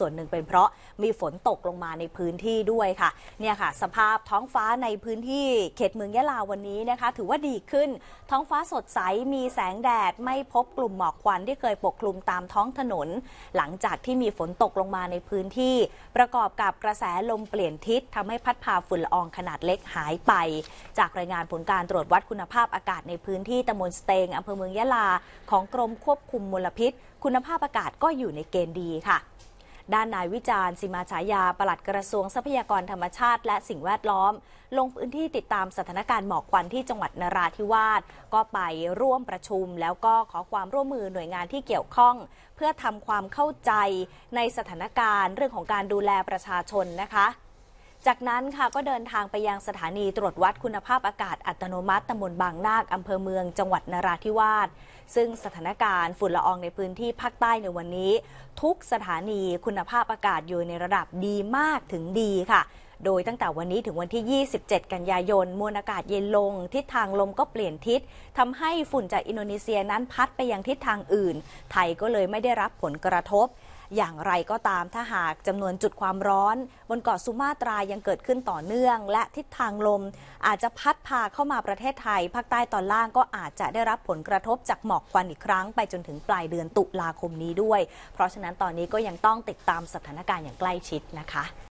ส่วนหนึ่งเป็นเพราะมีฝนตกลงมาในพื้นที่ด้วยค่ะเนี่ยค่ะ สภาพท้องฟ้าในพื้นที่ เขตเมืองยะลาวันนี้นะคะ ถือว่าดีขึ้น ท้องฟ้าสดใสมีแสงแดดไม่พบกลุ่มหมอกควันที่เคยปกคลุมตามท้องถนน หลังจากที่มีฝนตกลงมาในพื้นที่ ประกอบกับกระแสลมเปลี่ยนทิศทำให้พัดพาฝุ่นละอองขนาดเล็กหายไป จากรายงานผลการตรวจวัดคุณภาพอากาศในพื้นที่ตำบลสเตงอำเภอเมืองยะลา ของกรมควบคุมมลพิษ คุณภาพอากาศก็อยู่ในเกณฑ์ดีค่ะด้านนายวิจารณ์สิมาฉายา ปลัดกระทรวงทรัพยากรธรรมชาติ และสิ่งแวดล้อม ลงพื้นที่ติดตามสถานการณ์หมอกควันที่จังหวัดนราธิวาสก็ไปร่วมประชุมแล้วก็ขอความร่วมมือหน่วยงานที่เกี่ยวข้อง เพื่อทำความเข้าใจในสถานการณ์ เรื่องของการดูแลประชาชนนะคะจากนั้นค่ะก็เดินทางไปยังสถานีตรวจวัดคุณภาพอากาศอัตโนมัติตำบลบางนาคอำเภอเมืองจังหวัดนราธิวาสซึ่งสถานการณ์ฝุ่นละอองในพื้นที่ภาคใต้ในวันนี้ ทุกสถานีคุณภาพอากาศอยู่ในระดับดีมากถึงดีค่ะ โดยตั้งแต่วันนี้ถึงวันที่ 27 กันยายนมวลอากาศเย็นลง ทิศทางลมก็เปลี่ยนทิศ ทำให้ฝุ่นจากอินโดนีเซียนั้นพัดไปยังทิศทางอื่น ไทยก็เลยไม่ได้รับผลกระทบอย่างไรก็ตามถ้าหากจำนวนจุดความร้อน บนเกาะสุมาตรายังเกิดขึ้นต่อเนื่อง และทิศทางลมอาจจะพัดพาเข้ามาประเทศไทย ภาคใต้ตอนล่างก็อาจจะได้รับผลกระทบจากหมอกควันอีกครั้งไปจนถึงปลายเดือนตุลาคมนี้ด้วย เพราะฉะนั้นตอนนี้ก็ยังต้องติดตามสถานการณ์อย่างใกล้ชิดนะคะ